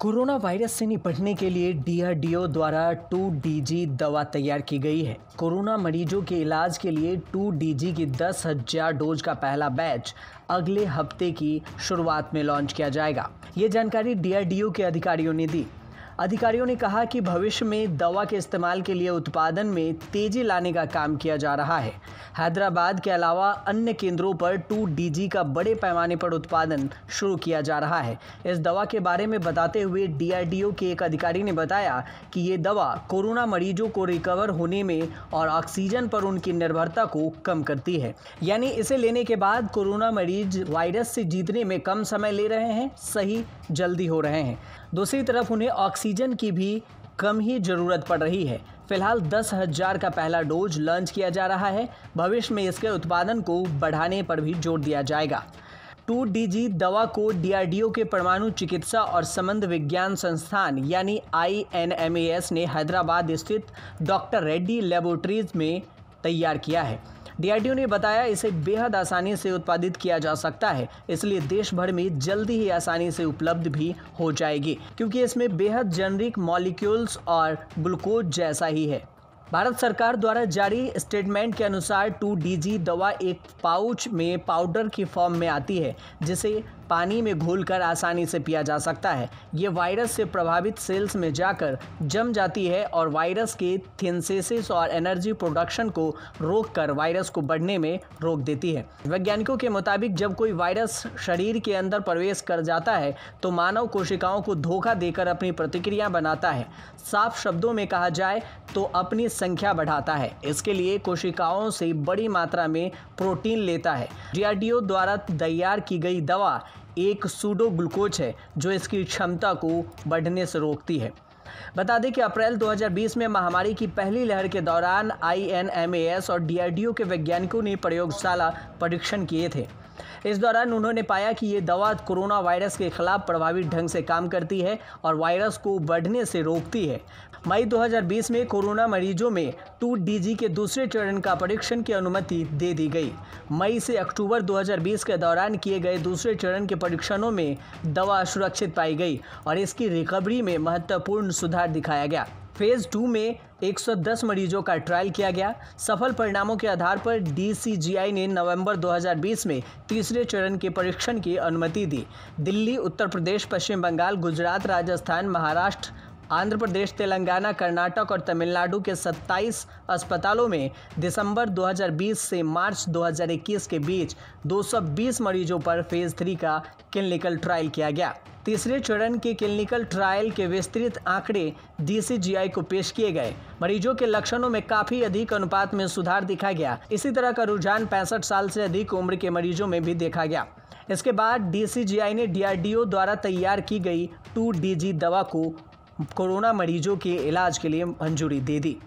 corona virus से निपटने के लिए डीआरडीओ द्वारा 2DG दवा तैयार की गई है कोरोना मरीजों के इलाज के लिए 2DG की दस हजार डोज का पहला बैच अगले हफ्ते की शुरुआत में लॉन्च किया जाएगा ये जानकारी डीआरडीओ के अधिकारियों ने दी अधिकारियों ने कहा कि भविष्य में दवा के इस्तेमाल के लिए उत्पादन में तेजी लाने का काम किया जा रहा है हैदराबाद के अलावा अन्य केंद्रों पर टू डी का बड़े पैमाने पर उत्पादन शुरू किया जा रहा है इस दवा के बारे में बताते हुए डीआरडीओ के एक अधिकारी ने बताया कि ये दवा कोरोना मरीजों को रिकवर होने में और ऑक्सीजन पर उनकी निर्भरता को कम करती है यानी इसे लेने के बाद कोरोना मरीज वायरस से जीतने में कम समय ले रहे हैं सही जल्दी हो रहे हैं दूसरी तरफ उन्हें ऑक्सीजन की भी कम ही ज़रूरत पड़ रही है फिलहाल दस हजार का पहला डोज लॉन्च किया जा रहा है भविष्य में इसके उत्पादन को बढ़ाने पर भी जोर दिया जाएगा टू डी दवा को डीआरडीओ के परमाणु चिकित्सा और संबंध विज्ञान संस्थान यानी आई ने हैदराबाद स्थित डॉक्टर रेड्डी लेबोरेटरीज में तैयार किया है डीआरडीओ ने बताया इसे बेहद आसानी से उत्पादित किया जा सकता है इसलिए देश भर में जल्दी ही आसानी से उपलब्ध भी हो जाएगी क्योंकि इसमें बेहद जेनरिक मॉलिक्यूल्स और ग्लूकोज जैसा ही है भारत सरकार द्वारा जारी स्टेटमेंट के अनुसार टू डीजी दवा एक पाउच में पाउडर की फॉर्म में आती है जिसे पानी में घोलकर आसानी से पिया जा सकता है ये वायरस से प्रभावित सेल्स में जाकर जम जाती है और वायरस के थिनसेसिस और एनर्जी प्रोडक्शन को रोककर वायरस को बढ़ने में रोक देती है वैज्ञानिकों के मुताबिक जब कोई वायरस शरीर के अंदर प्रवेश कर जाता है तो मानव कोशिकाओं को धोखा देकर अपनी प्रतिक्रिया बनाता है साफ शब्दों में कहा जाए तो अपनी संख्या बढ़ाता है इसके लिए कोशिकाओं से बड़ी मात्रा में प्रोटीन लेता है डीआरडीओ द्वारा तैयार की गई दवा एक सूडो ग्लूकोज है जो इसकी क्षमता को बढ़ने से रोकती है बता दें कि अप्रैल 2020 में महामारी की पहली लहर के दौरान आईएनएमएएस और डीआरडीओ के वैज्ञानिकों ने प्रयोगशाला परीक्षण किए थे इस दौरान उन्होंने पाया कि ये दवा कोरोना वायरस के खिलाफ प्रभावी ढंग से काम करती है और वायरस को बढ़ने से रोकती है मई 2020 में कोरोना मरीजों में टू डी के दूसरे चरण का परीक्षण की अनुमति दे दी गई मई से अक्टूबर 2020 के दौरान किए गए दूसरे चरण के परीक्षणों में दवा सुरक्षित पाई गई और इसकी रिकवरी में महत्वपूर्ण सुधार दिखाया गया फेज़ टू में 110 मरीजों का ट्रायल किया गया सफल परिणामों के आधार पर डीसीजीआई ने नवंबर 2020 में तीसरे चरण के परीक्षण की अनुमति दी दिल्ली उत्तर प्रदेश पश्चिम बंगाल गुजरात राजस्थान महाराष्ट्र आंध्र प्रदेश तेलंगाना कर्नाटक और तमिलनाडु के 27 अस्पतालों में दिसंबर 2020 से मार्च 2021 के बीच 220 मरीजों पर फेज थ्री का क्लिनिकल ट्रायल किया गया तीसरे चरण के क्लिनिकल ट्रायल के विस्तृत आंकड़े डीसीजीआई को पेश किए गए मरीजों के लक्षणों में काफी अधिक अनुपात में सुधार दिखा गया इसी तरह का रुझान पैंसठ साल से अधिक उम्र के मरीजों में भी देखा गया इसके बाद डीसीजीआई ने डीआरडीओ द्वारा तैयार की गई टू डीजी दवा को कोरोना मरीजों के इलाज के लिए मंजूरी दे दी